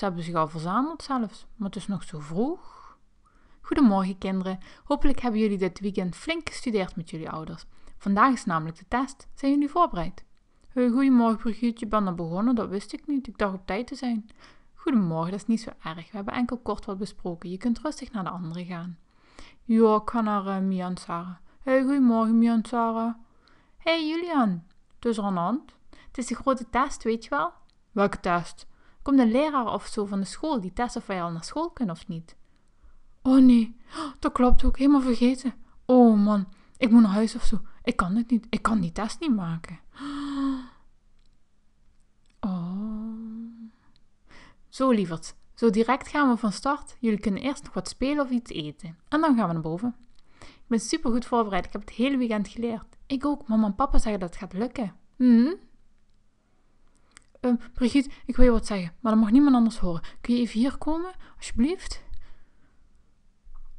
Ze hebben zich al verzameld zelfs, maar het is nog zo vroeg. Goedemorgen kinderen, hopelijk hebben jullie dit weekend flink gestudeerd met jullie ouders. Vandaag is namelijk de test, zijn jullie voorbereid? Hey, goedemorgen Brigitte, je bent al begonnen, dat wist ik niet, ik dacht op tijd te zijn. Goedemorgen, dat is niet zo erg, we hebben enkel kort wat besproken, je kunt rustig naar de anderen gaan. Jo, ik ga naar uh, eh, Mian Sarah. Hey, goedemorgen Mian Sarah. Hey Julian, het is er hand. Het is de grote test, weet je wel? Welke test? Komt een leraar of zo van de school die test of wij al naar school kunnen of niet? Oh nee, oh, dat klopt ook. Helemaal vergeten. Oh man, ik moet naar huis of zo. Ik kan het niet. Ik kan die test niet maken. Oh. Zo lieverd. Zo direct gaan we van start. Jullie kunnen eerst nog wat spelen of iets eten. En dan gaan we naar boven. Ik ben super goed voorbereid. Ik heb het hele weekend geleerd. Ik ook. Mama en papa zeggen dat het gaat lukken. Hm? Um, Brigitte, ik wil je wat zeggen, maar dat mag niemand anders horen. Kun je even hier komen, alsjeblieft?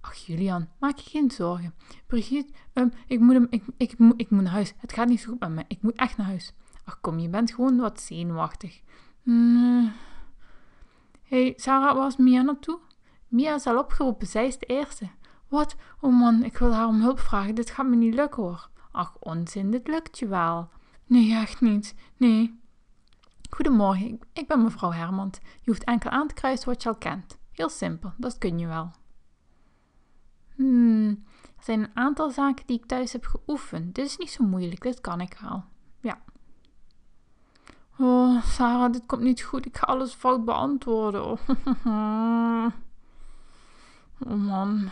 Ach, Julian, maak je geen zorgen. Brigitte, ehm, ik, moet hem, ik, ik, moet, ik moet naar huis. Het gaat niet zo goed met me. Ik moet echt naar huis. Ach, kom, je bent gewoon wat zenuwachtig. hey, Sarah, waar is Mia naartoe? Mia is al opgeroepen. Zij is de eerste. Wat? Oh man, ik wil haar om hulp vragen. Dit gaat me niet lukken hoor. Ach, onzin, dit lukt je wel. Nee, echt niet. Nee, Goedemorgen, ik ben mevrouw Hermand. Je hoeft enkel aan te kruisen wat je al kent. Heel simpel, dat kun je wel. Hmm, er zijn een aantal zaken die ik thuis heb geoefend. Dit is niet zo moeilijk, dit kan ik wel. Ja. Oh, Sarah, dit komt niet goed. Ik ga alles fout beantwoorden. Oh, oh man.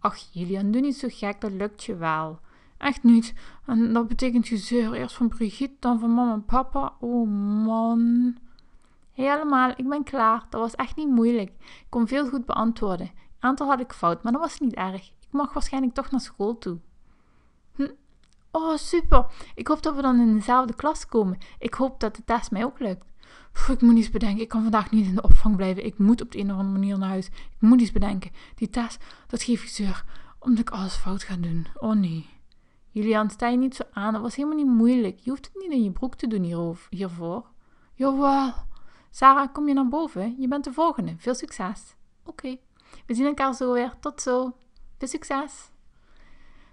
Ach, Julian, doe niet zo gek, dat lukt je wel. Echt niet. En dat betekent gezeur. Eerst van Brigitte, dan van mama en papa. Oh man. Helemaal, ik ben klaar. Dat was echt niet moeilijk. Ik kon veel goed beantwoorden. Een aantal had ik fout, maar dat was niet erg. Ik mag waarschijnlijk toch naar school toe. Hm. Oh, super. Ik hoop dat we dan in dezelfde klas komen. Ik hoop dat de test mij ook lukt. ik moet iets bedenken. Ik kan vandaag niet in de opvang blijven. Ik moet op de een of andere manier naar huis. Ik moet iets bedenken. Die test, dat geeft gezeur. Omdat ik alles fout ga doen. Oh nee. Julian, sta je niet zo aan. Dat was helemaal niet moeilijk. Je hoeft het niet in je broek te doen hiervoor. Jawel. Sarah, kom je naar boven? Je bent de volgende. Veel succes. Oké. We zien elkaar zo weer. Tot zo. Veel succes.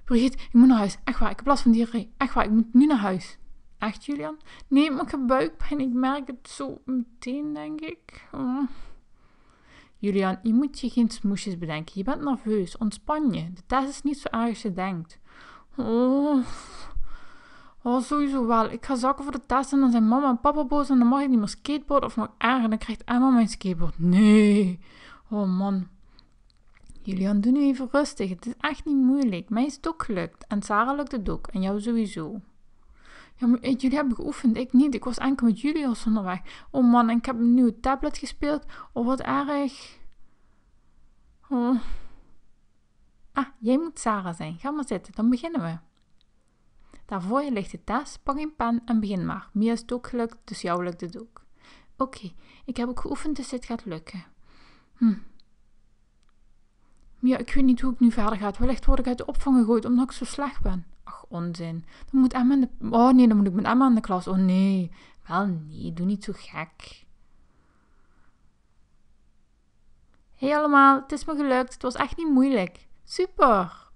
Brigitte, ik moet naar huis. Echt waar, ik heb last van diarree. Echt waar, ik moet nu naar huis. Echt, Julian? Nee, maar ik heb buikpijn. Ik merk het zo meteen, denk ik. Mm. Julian, je moet je geen smoesjes bedenken. Je bent nerveus. Ontspan je. De test is niet zo erg als je denkt. Oh. oh, sowieso wel. Ik ga zakken voor de test en dan zijn mama en papa boos en dan mag ik niet meer skateboard of nog erger. Dan krijgt Emma mijn skateboard. Nee. Oh man. Julian, doe nu even rustig. Het is echt niet moeilijk. Mij is het ook gelukt. En Sarah lukt het ook. En jou sowieso. Ja, maar eh, jullie hebben geoefend. Ik niet. Ik was enkel met jullie zonder weg. Oh man, en ik heb een nieuwe tablet gespeeld. Oh, wat erg. Oh. Ah, jij moet Sarah zijn. Ga maar zitten, dan beginnen we. Daarvoor je ligt de tas, pak een pen en begin maar. Mia is het ook gelukt, dus jou lukt het ook. Oké, ik heb ook geoefend, dus dit gaat lukken. Hm. Mia, ik weet niet hoe ik nu verder ga. Wellicht word ik uit de opvang gegooid omdat ik zo slecht ben. Ach, onzin. Dan moet Emma in de... Oh nee, dan moet ik met Emma in de klas. Oh nee. Wel nee, doe niet zo gek. Hey allemaal, het is me gelukt. Het was echt niet moeilijk. Super.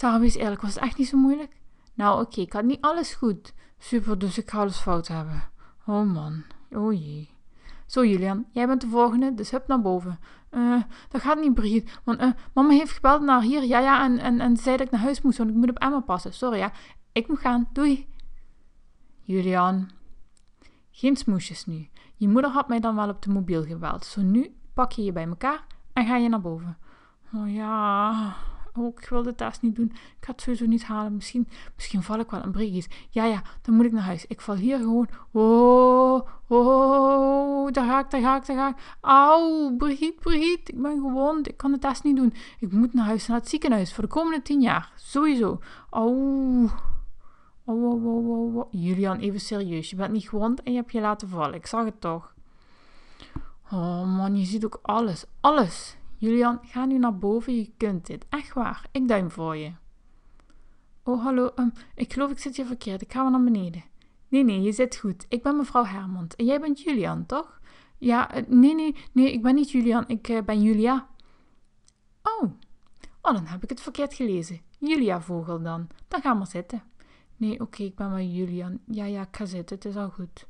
eens eerlijk, was het echt niet zo moeilijk? Nou oké, ik had niet alles goed. Super, dus ik ga alles fout hebben. Oh man, oh jee. Zo Julian, jij bent de volgende, dus hup naar boven. Uh, dat gaat niet Brigitte, want uh, mama heeft gebeld naar hier, ja ja, en, en, en zei dat ik naar huis moest, want ik moet op Emma passen. Sorry ja, ik moet gaan, doei. Julian, geen smoesjes nu. Je moeder had mij dan wel op de mobiel gebeld, zo nu pak je je bij elkaar en ga je naar boven. Oh ja, ook, oh, ik wil de test niet doen. Ik ga het sowieso niet halen. Misschien, misschien val ik wel een breekjes. Ja, ja, dan moet ik naar huis. Ik val hier gewoon. Oh, oh, daar ga ik, daar ga ik, daar ga ik. Auw, Brigitte, Brigitte, ik ben gewond. Ik kan de test niet doen. Ik moet naar huis, naar het ziekenhuis. Voor de komende tien jaar. Sowieso. Auw. Oh, oh, oh, oh, oh. Julian, even serieus. Je bent niet gewond en je hebt je laten vallen. Ik zag het toch. Oh man, je ziet ook alles. Alles. Julian, ga nu naar boven, je kunt dit. Echt waar, ik duim voor je. Oh, hallo, ehm, ik geloof ik zit hier verkeerd, ik ga maar naar beneden. Nee, nee, je zit goed. Ik ben mevrouw Hermond en jij bent Julian, toch? Ja, eh, nee, nee, nee, ik ben niet Julian, ik eh, ben Julia. Oh. oh, dan heb ik het verkeerd gelezen. Julia Vogel dan. Dan ga maar zitten. Nee, oké, ik ben wel Julian. Ja, ja, ik ga zitten, het is al goed.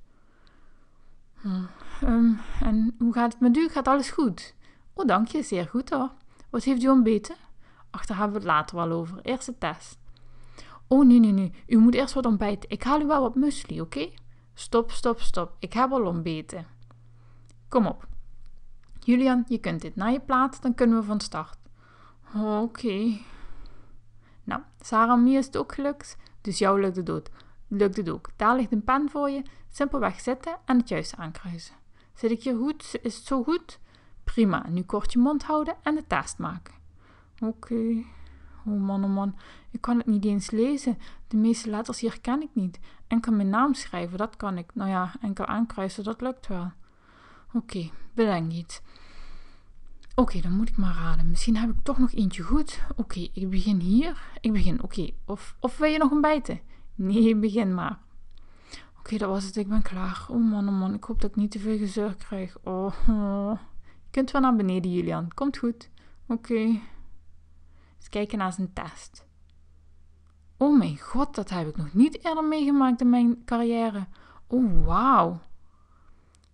Hm, ehm, en hoe gaat het met u? Gaat alles goed? Oh, dank je, zeer goed hoor. Wat heeft u ontbeten? Ach, daar hebben we het later wel over. Eerst de test. Oh, nee, nee, nee. U moet eerst wat ontbijten. Ik haal u wel wat muesli, oké? Stop, stop, stop. Ik heb al ontbeten. Kom op. Julian, je kunt dit naar je plaat, dan kunnen we van start. Oké. Nou, Sarah Mie is het ook gelukt, dus jou lukt het ook. Lukt het ook. Daar ligt een pen voor je. Simpelweg zitten en het juiste aankruisen. Zit ik hier goed? Is het zo goed? Prima, nu kort je mond houden en de test maken. Oké. Oh man, oh man, ik kan het niet eens lezen. De meeste letters hier ken ik niet. Enkel mijn naam schrijven, dat kan ik. Nou ja, enkel aankruisen, dat lukt wel. Oké, bedenk niet. Oké, dan moet ik maar raden. Misschien heb ik toch nog eentje goed. Oké, ik begin hier. Ik begin, oké. Of, of wil je nog een bijten? Nee, begin maar. Oké, dat was het. Ik ben klaar. Oh man, oh man, ik hoop dat ik niet te veel gezeur krijg. Oh. oh. Kunt wel naar beneden, Julian. Komt goed. Oké. Eens kijken naar zijn test. Oh mijn god, dat heb ik nog niet eerder meegemaakt in mijn carrière. Oh, wauw.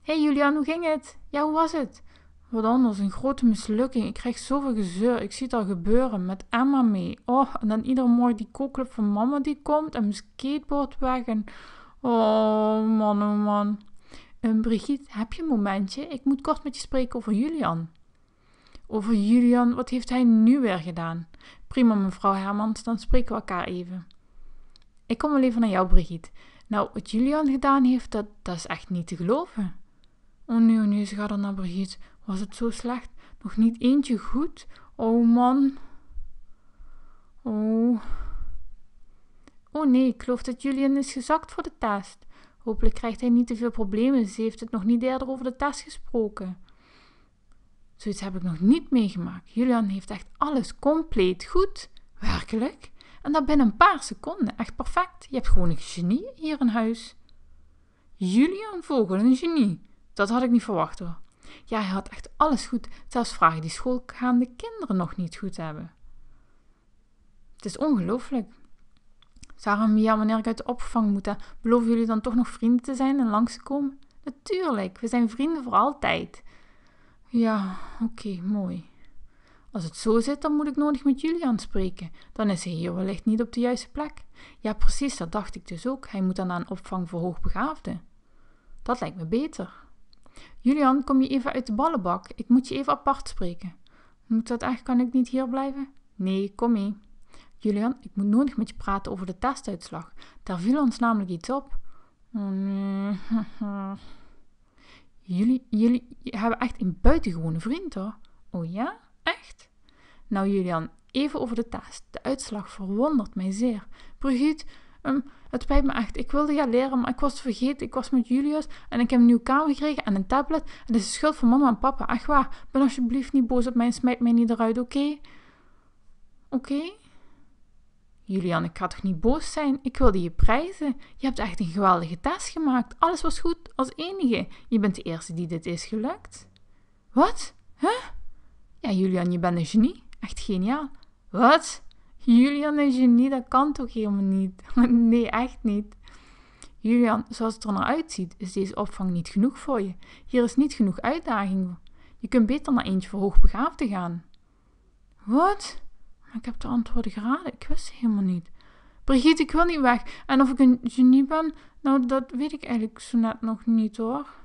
hey Julian, hoe ging het? Ja, hoe was het? Wat anders, een grote mislukking. Ik krijg zoveel gezeur. Ik zie het al gebeuren met Emma mee. Oh, en dan iedere morgen die kookclub van mama die komt en mijn skateboard weg. En... Oh, man, oh man. Um, Brigitte, heb je een momentje? Ik moet kort met je spreken over Julian. Over Julian, wat heeft hij nu weer gedaan? Prima, mevrouw Hermans, dan spreken we elkaar even. Ik kom wel even naar jou, Brigitte. Nou, wat Julian gedaan heeft, dat, dat is echt niet te geloven. Oh nee, oh nee, ze gaat naar Brigitte. Was het zo slecht? Nog niet eentje goed? Oh man. Oh. Oh nee, ik geloof dat Julian is gezakt voor de test. Hopelijk krijgt hij niet te veel problemen. Ze heeft het nog niet eerder over de test gesproken. Zoiets heb ik nog niet meegemaakt. Julian heeft echt alles compleet goed. Werkelijk. En dat binnen een paar seconden. Echt perfect. Je hebt gewoon een genie hier in huis. Julian Vogel, een genie. Dat had ik niet verwacht hoor. Ja, hij had echt alles goed. Zelfs vragen die schoolgaande kinderen nog niet goed hebben. Het is ongelooflijk. Sarah Mia, wanneer ik uit de opvang moet, beloven jullie dan toch nog vrienden te zijn en langs te komen? Natuurlijk, we zijn vrienden voor altijd. Ja, oké, mooi. Als het zo zit, dan moet ik nodig met Julian spreken. Dan is hij hier wellicht niet op de juiste plek. Ja, precies, dat dacht ik dus ook. Hij moet dan aan opvang voor hoogbegaafden. Dat lijkt me beter. Julian, kom je even uit de ballenbak. Ik moet je even apart spreken. Moet dat echt? Kan ik niet hier blijven? Nee, kom mee. Julian, ik moet nodig met je praten over de testuitslag. Daar viel ons namelijk iets op. jullie, jullie hebben echt een buitengewone vriend hoor. Oh ja? Echt? Nou Julian, even over de test. De uitslag verwondert mij zeer. Brigitte, ehm, het spijt me echt. Ik wilde ja leren, maar ik was vergeten. Ik was met Julius en ik heb een nieuwe kamer gekregen en een tablet. En is de schuld van mama en papa. Echt waar. Ben alsjeblieft niet boos op mij en smijt mij niet eruit, oké? Oké? Julian, ik ga toch niet boos zijn? Ik wilde je prijzen. Je hebt echt een geweldige test gemaakt. Alles was goed als enige. Je bent de eerste die dit is gelukt. Wat? Huh? Ja, Julian, je bent een genie. Echt geniaal. Wat? Julian een genie, dat kan toch helemaal niet? nee, echt niet. Julian, zoals het er naar nou uitziet, is deze opvang niet genoeg voor je. Hier is niet genoeg uitdaging. Je kunt beter naar eentje voor hoogbegaafden gaan. Wat? Maar ik heb de antwoorden geraden. Ik wist ze helemaal niet. Brigitte, ik wil niet weg. En of ik een genie ben, nou, dat weet ik eigenlijk zo net nog niet hoor.